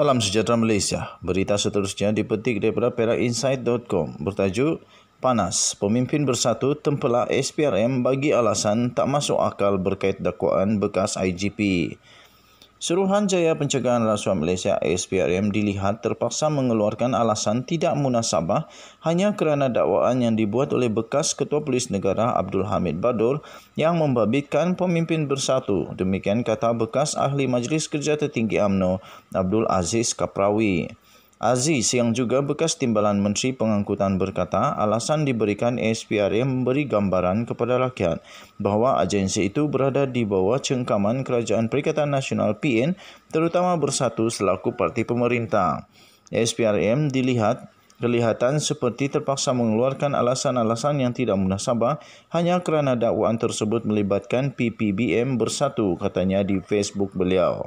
Salam sejahtera Malaysia. Berita seterusnya dipetik daripada perakinsight.com bertajuk Panas, pemimpin bersatu tempelak SPRM bagi alasan tak masuk akal berkait dakwaan bekas IGP. Suruhan Jaya Pencegahan Rasuah Malaysia SPRM dilihat terpaksa mengeluarkan alasan tidak munasabah hanya kerana dakwaan yang dibuat oleh bekas Ketua Polis Negara Abdul Hamid Badur yang membabitkan pemimpin bersatu. Demikian kata bekas Ahli Majlis Kerja Tertinggi AMNO Abdul Aziz Kaprawi. Aziz yang juga bekas timbalan Menteri Pengangkutan berkata alasan diberikan SPRM memberi gambaran kepada rakyat bahawa agensi itu berada di bawah cengkaman Kerajaan Perikatan Nasional PN terutama bersatu selaku parti pemerintah. SPRM dilihat kelihatan seperti terpaksa mengeluarkan alasan-alasan yang tidak munasabah hanya kerana dakwaan tersebut melibatkan PPBM bersatu katanya di Facebook beliau.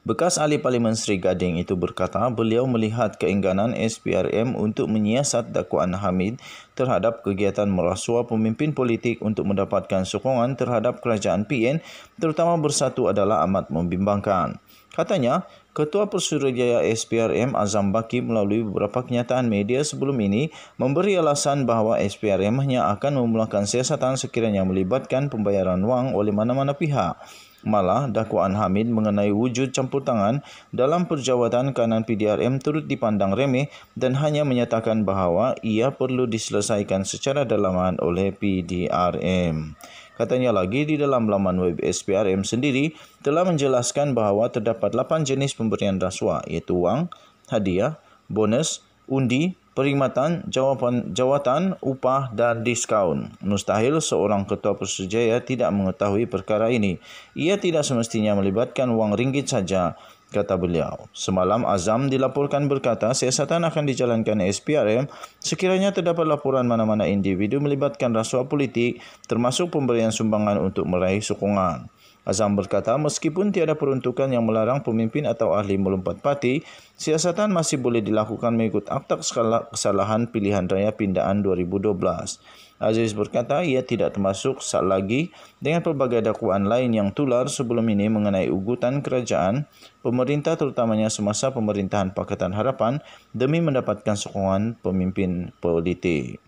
Bekas ahli parlimen Sri Gading itu berkata beliau melihat keengganan SPRM untuk menyiasat dakwaan Hamid terhadap kegiatan merasuah pemimpin politik untuk mendapatkan sokongan terhadap kerajaan PN terutama bersatu adalah amat membimbangkan. Katanya, Ketua Persuruhjaya SPRM Azam Baki melalui beberapa kenyataan media sebelum ini memberi alasan bahawa SPRM hanya akan memulakan siasatan sekiranya melibatkan pembayaran wang oleh mana-mana pihak. Malah, dakwaan Hamid mengenai wujud campur tangan dalam perjawatan kanan PDRM turut dipandang remeh dan hanya menyatakan bahawa ia perlu diselesaikan secara dalaman oleh PDRM. Katanya lagi di dalam laman web SPRM sendiri telah menjelaskan bahawa terdapat 8 jenis pemberian rasuah iaitu wang, hadiah, bonus, undi, perkhidmatan, jawatan, jawatan, upah dan diskaun. Mustahil seorang ketua persejaya tidak mengetahui perkara ini. Ia tidak semestinya melibatkan wang ringgit saja kata beliau. Semalam Azam dilaporkan berkata siasatan akan dijalankan SPRM sekiranya terdapat laporan mana-mana individu melibatkan rasuah politik termasuk pemberian sumbangan untuk meraih sokongan. Azam berkata, meskipun tiada peruntukan yang melarang pemimpin atau ahli melompat parti, siasatan masih boleh dilakukan mengikut akta kesalahan pilihan raya pindaan 2012. Aziz berkata, ia tidak termasuk saat lagi dengan pelbagai dakwaan lain yang tular sebelum ini mengenai ugutan kerajaan, pemerintah terutamanya semasa pemerintahan Pakatan Harapan demi mendapatkan sokongan pemimpin politik.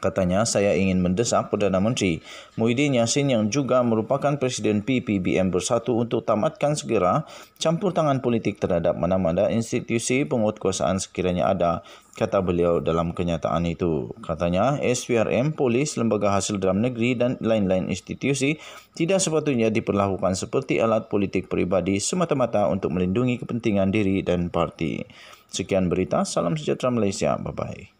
Katanya, saya ingin mendesak Perdana Menteri Muhyiddin Yassin yang juga merupakan Presiden PPBM Bersatu untuk tamatkan segera campur tangan politik terhadap mana-mana institusi penguatkuasaan sekiranya ada, kata beliau dalam kenyataan itu. Katanya, SPRM, polis, lembaga hasil dalam negeri dan lain-lain institusi tidak sepatutnya diperlakukan seperti alat politik peribadi semata-mata untuk melindungi kepentingan diri dan parti. Sekian berita, salam sejahtera Malaysia. Bye-bye.